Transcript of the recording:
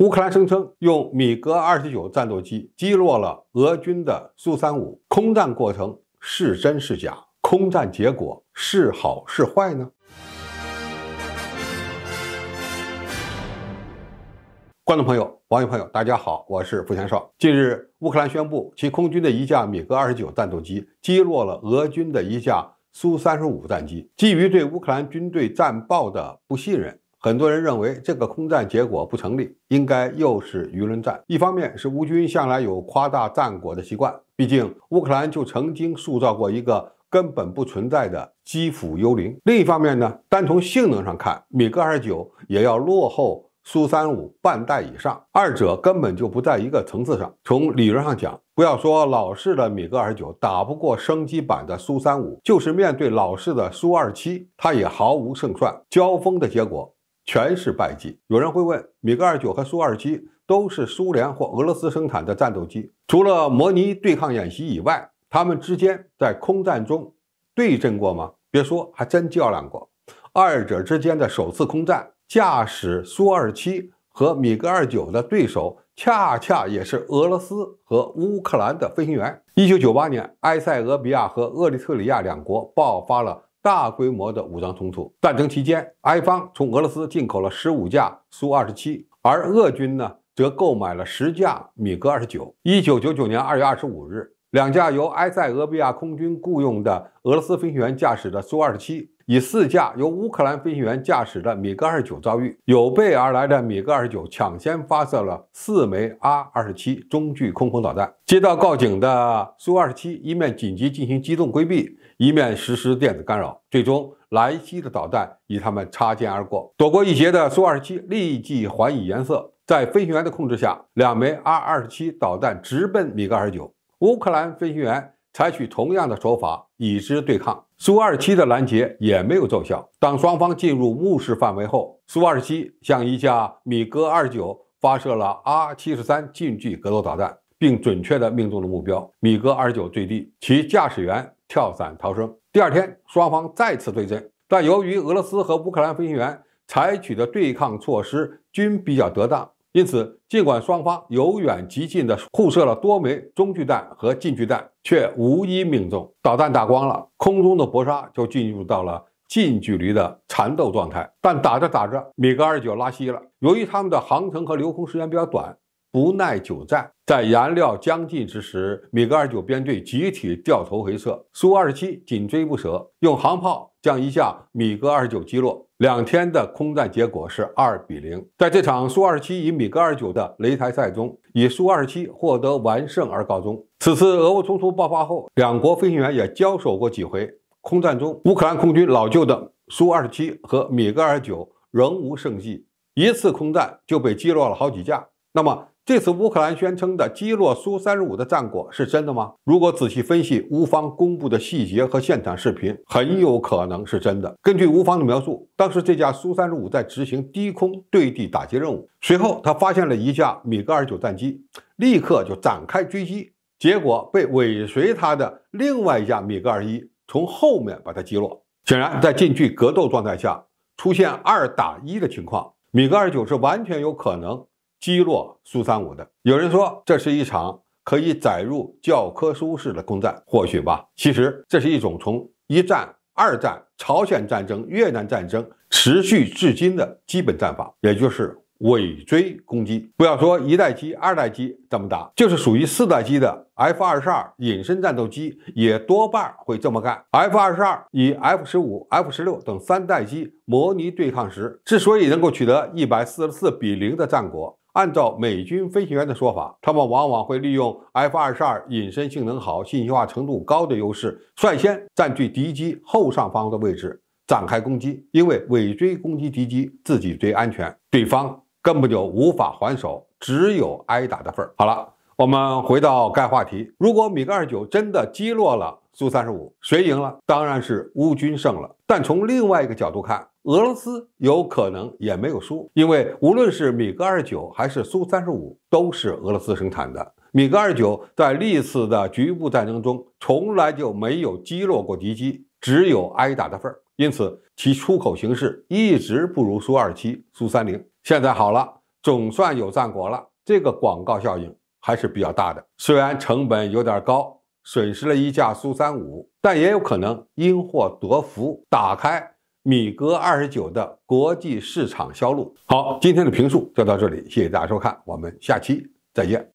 乌克兰声称用米格二十九战斗机击落了俄军的苏三五，空战过程是真是假？空战结果是好是坏呢？观众朋友、网友朋友，大家好，我是付天少。近日，乌克兰宣布其空军的一架米格二十九战斗机击落了俄军的一架苏三十五战机。基于对乌克兰军队战报的不信任。很多人认为这个空战结果不成立，应该又是舆论战。一方面是乌军向来有夸大战果的习惯，毕竟乌克兰就曾经塑造过一个根本不存在的基辅幽灵。另一方面呢，单从性能上看，米格二十九也要落后苏三五半代以上，二者根本就不在一个层次上。从理论上讲，不要说老式的米格二十九打不过升级版的苏三五，就是面对老式的苏二七，它也毫无胜算。交锋的结果。全是败绩。有人会问，米格二九和苏二七都是苏联或俄罗斯生产的战斗机，除了模拟对抗演习以外，他们之间在空战中对阵过吗？别说，还真较量过。二者之间的首次空战，驾驶苏二七和米格二九的对手，恰恰也是俄罗斯和乌克兰的飞行员。一九九八年，埃塞俄比亚和厄立特里亚两国爆发了。大规模的武装冲突战争期间，埃方从俄罗斯进口了十五架苏 -27，而俄军呢则购买了十架米格 -29。一九九九年二月二十五日，两架由埃塞俄比亚空军雇佣的俄罗斯飞行员驾驶的苏 -27。以四架由乌克兰飞行员驾驶的米格二十九遭遇有备而来的米格二十九，抢先发射了四枚 R 二十七中距空空导弹。接到告警的苏二十七一面紧急进行机动规避，一面实施电子干扰，最终莱西的导弹与他们擦肩而过，躲过一劫的苏二十七立即还以颜色，在飞行员的控制下，两枚 R 二十七导弹直奔米格二十九。乌克兰飞行员。采取同样的手法以之对抗苏 -27 的拦截也没有奏效。当双方进入目视范围后，苏 -27 向一架米格 -29 发射了 R-73 近距格斗导弹，并准确地命中了目标。米格 -29 坠地，其驾驶员跳伞逃生。第二天，双方再次对阵，但由于俄罗斯和乌克兰飞行员采取的对抗措施均比较得当。因此，尽管双方由远及近的互射了多枚中距弹和近距弹，却无一命中。导弹打光了，空中的搏杀就进入到了近距离的缠斗状态。但打着打着，米格二九拉稀了。由于他们的航程和留空时间比较短，不耐久战，在燃料将近之时，米格二九编队集体掉头回撤。苏二十七紧追不舍，用航炮将一架米格二九击落。两天的空战结果是二比零，在这场苏二十七与米格二九的擂台赛中，以苏二十七获得完胜而告终。此次俄乌冲突爆发后，两国飞行员也交手过几回空战中，乌克兰空军老旧的苏二十七和米格二九仍无胜绩，一次空战就被击落了好几架。那么，这次乌克兰宣称的击落苏三十五的战果是真的吗？如果仔细分析乌方公布的细节和现场视频，很有可能是真的。根据乌方的描述，当时这架苏三十五在执行低空对地打击任务，随后他发现了一架米格二十九战机，立刻就展开追击，结果被尾随他的另外一架米格二一从后面把他击落。显然，在近距格斗状态下出现二打一的情况，米格二九是完全有可能。击落苏三五的，有人说这是一场可以载入教科书式的攻战，或许吧。其实这是一种从一战、二战、朝鲜战争、越南战争持续至今的基本战法，也就是尾追攻击。不要说一代机、二代机这么打，就是属于四代机的 F 二十二隐身战斗机也多半会这么干。F 二十二以 F 十五、F 十六等三代机模拟对抗时，之所以能够取得一百四十四比零的战果。按照美军飞行员的说法，他们往往会利用 F-22 隐身性能好、信息化程度高的优势，率先占据敌机后上方的位置展开攻击。因为尾追攻击敌机，自己最安全，对方根本就无法还手，只有挨打的份儿。好了，我们回到该话题，如果米格二九真的击落了。苏三十五谁赢了？当然是乌军胜了。但从另外一个角度看，俄罗斯有可能也没有输，因为无论是米格二九还是苏三十五，都是俄罗斯生产的。米格二九在历次的局部战争中，从来就没有击落过敌机，只有挨打的份儿。因此，其出口形势一直不如苏二七、苏三零。现在好了，总算有战果了，这个广告效应还是比较大的。虽然成本有点高。损失了一架苏三五，但也有可能因祸得福，打开米格二十九的国际市场销路。好，今天的评述就到这里，谢谢大家收看，我们下期再见。